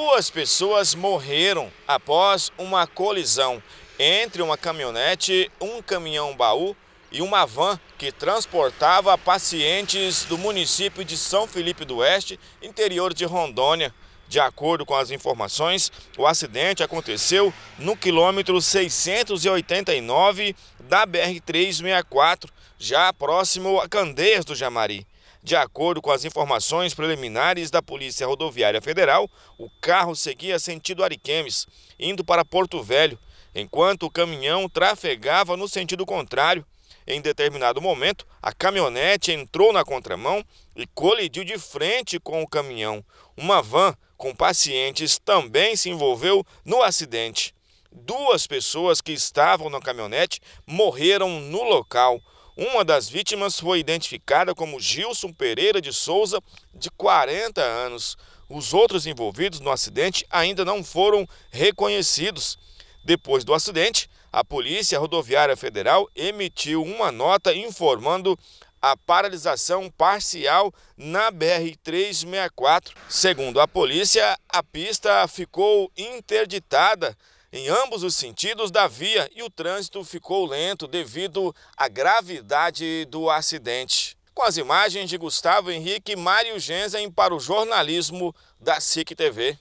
Duas pessoas morreram após uma colisão entre uma caminhonete, um caminhão-baú e uma van que transportava pacientes do município de São Felipe do Oeste, interior de Rondônia. De acordo com as informações, o acidente aconteceu no quilômetro 689 da BR-364, já próximo a Candeias do Jamari. De acordo com as informações preliminares da Polícia Rodoviária Federal, o carro seguia sentido Ariquemes, indo para Porto Velho, enquanto o caminhão trafegava no sentido contrário. Em determinado momento, a caminhonete entrou na contramão e colidiu de frente com o caminhão. Uma van com pacientes também se envolveu no acidente. Duas pessoas que estavam na caminhonete morreram no local. Uma das vítimas foi identificada como Gilson Pereira de Souza, de 40 anos. Os outros envolvidos no acidente ainda não foram reconhecidos. Depois do acidente, a Polícia Rodoviária Federal emitiu uma nota informando a paralisação parcial na BR-364. Segundo a polícia, a pista ficou interditada em ambos os sentidos da via e o trânsito ficou lento devido à gravidade do acidente. Com as imagens de Gustavo Henrique e Mário Genzen para o jornalismo da SIC TV.